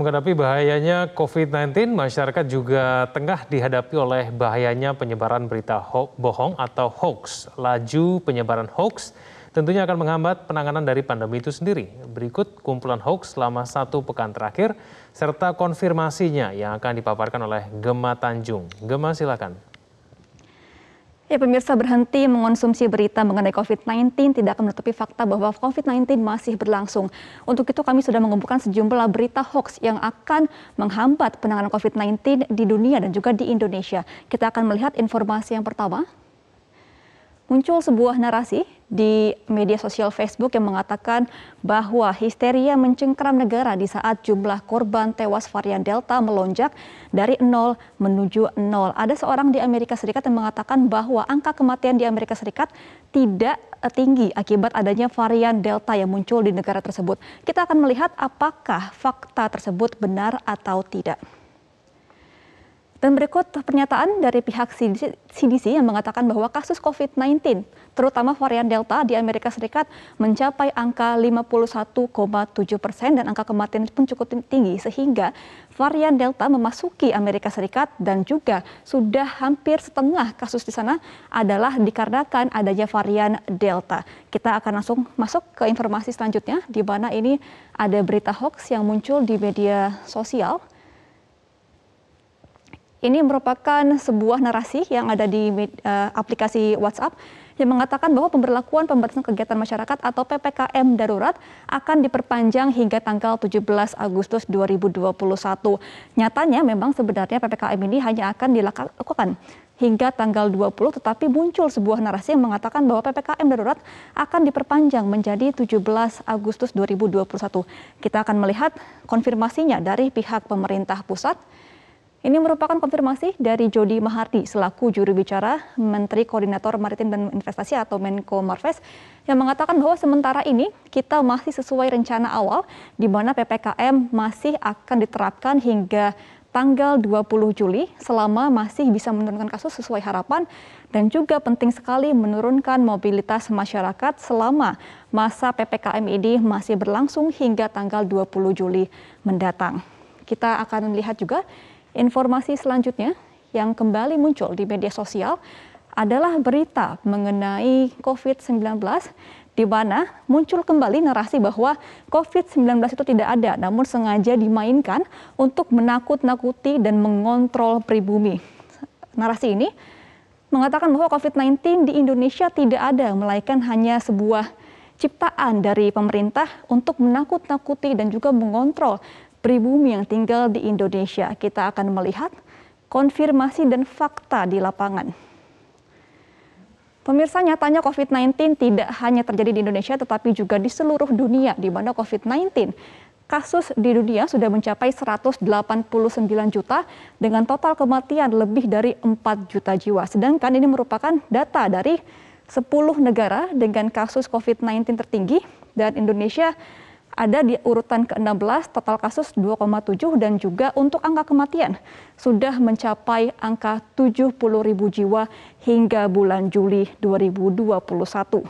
Menghadapi bahayanya COVID-19, masyarakat juga tengah dihadapi oleh bahayanya penyebaran berita bohong atau hoax. Laju penyebaran hoax tentunya akan menghambat penanganan dari pandemi itu sendiri. Berikut kumpulan hoax selama satu pekan terakhir, serta konfirmasinya yang akan dipaparkan oleh Gema Tanjung. Gema, silakan. Ya pemirsa berhenti mengonsumsi berita mengenai COVID-19 tidak akan menutupi fakta bahwa COVID-19 masih berlangsung. Untuk itu kami sudah mengumpulkan sejumlah berita hoax yang akan menghambat penanganan COVID-19 di dunia dan juga di Indonesia. Kita akan melihat informasi yang pertama. Muncul sebuah narasi di media sosial Facebook yang mengatakan bahwa histeria mencengkeram negara di saat jumlah korban tewas varian Delta melonjak dari 0 menuju 0. Ada seorang di Amerika Serikat yang mengatakan bahwa angka kematian di Amerika Serikat tidak eh, tinggi akibat adanya varian Delta yang muncul di negara tersebut. Kita akan melihat apakah fakta tersebut benar atau tidak. Dan berikut pernyataan dari pihak CDC yang mengatakan bahwa kasus COVID-19, terutama varian Delta di Amerika Serikat, mencapai angka 51,7 persen dan angka kematian pun cukup tinggi sehingga varian Delta memasuki Amerika Serikat dan juga sudah hampir setengah kasus di sana adalah dikarenakan adanya varian Delta. Kita akan langsung masuk ke informasi selanjutnya di mana ini ada berita hoax yang muncul di media sosial ini merupakan sebuah narasi yang ada di uh, aplikasi WhatsApp yang mengatakan bahwa pemberlakuan pembatasan kegiatan masyarakat atau PPKM darurat akan diperpanjang hingga tanggal 17 Agustus 2021. Nyatanya memang sebenarnya PPKM ini hanya akan dilakukan hingga tanggal 20 tetapi muncul sebuah narasi yang mengatakan bahwa PPKM darurat akan diperpanjang menjadi 17 Agustus 2021. Kita akan melihat konfirmasinya dari pihak pemerintah pusat ini merupakan konfirmasi dari Jody Mahardi selaku juru bicara Menteri Koordinator Maritim dan Investasi atau Menko Marves yang mengatakan bahwa sementara ini kita masih sesuai rencana awal di mana PPKM masih akan diterapkan hingga tanggal 20 Juli selama masih bisa menurunkan kasus sesuai harapan dan juga penting sekali menurunkan mobilitas masyarakat selama masa PPKM ini masih berlangsung hingga tanggal 20 Juli mendatang. Kita akan lihat juga Informasi selanjutnya yang kembali muncul di media sosial adalah berita mengenai COVID-19 di mana muncul kembali narasi bahwa COVID-19 itu tidak ada namun sengaja dimainkan untuk menakut-nakuti dan mengontrol pribumi. Narasi ini mengatakan bahwa COVID-19 di Indonesia tidak ada melainkan hanya sebuah ciptaan dari pemerintah untuk menakut-nakuti dan juga mengontrol pribumi yang tinggal di Indonesia. Kita akan melihat konfirmasi dan fakta di lapangan. Pemirsa nyatanya COVID-19 tidak hanya terjadi di Indonesia tetapi juga di seluruh dunia di mana COVID-19 kasus di dunia sudah mencapai 189 juta dengan total kematian lebih dari 4 juta jiwa. Sedangkan ini merupakan data dari 10 negara dengan kasus COVID-19 tertinggi dan Indonesia ada di urutan ke-16 total kasus 2,7 dan juga untuk angka kematian sudah mencapai angka 70 ribu jiwa hingga bulan Juli 2021.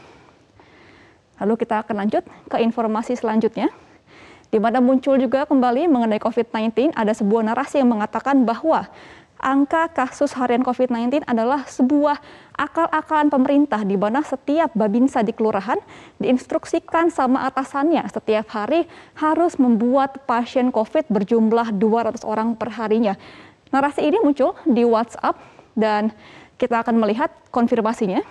Lalu kita akan lanjut ke informasi selanjutnya. Di mana muncul juga kembali mengenai COVID-19, ada sebuah narasi yang mengatakan bahwa angka kasus harian COVID-19 adalah sebuah akal-akalan pemerintah di mana setiap babinsa di kelurahan diinstruksikan sama atasannya setiap hari harus membuat pasien COVID berjumlah 200 orang perharinya. Narasi ini muncul di WhatsApp dan kita akan melihat konfirmasinya.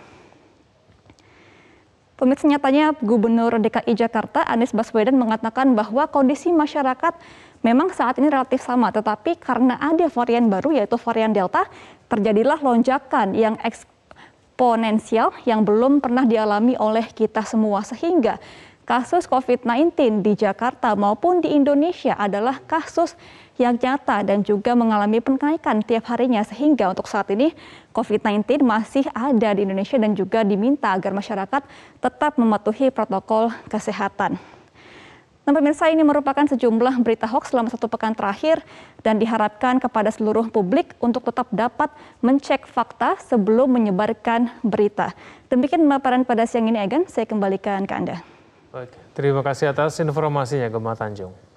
Pemirsa nyatanya Gubernur DKI Jakarta Anies Baswedan mengatakan bahwa kondisi masyarakat memang saat ini relatif sama, tetapi karena ada varian baru yaitu varian Delta, terjadilah lonjakan yang eksponensial yang belum pernah dialami oleh kita semua sehingga kasus COVID-19 di Jakarta maupun di Indonesia adalah kasus yang nyata dan juga mengalami penaikan tiap harinya sehingga untuk saat ini COVID-19 masih ada di Indonesia dan juga diminta agar masyarakat tetap mematuhi protokol kesehatan. Nah pemirsa ini merupakan sejumlah berita hoax selama satu pekan terakhir dan diharapkan kepada seluruh publik untuk tetap dapat mencek fakta sebelum menyebarkan berita. Demikian pemaparan pada siang ini Egan, saya kembalikan ke Anda. Baik, terima kasih atas informasinya Gemma Tanjung.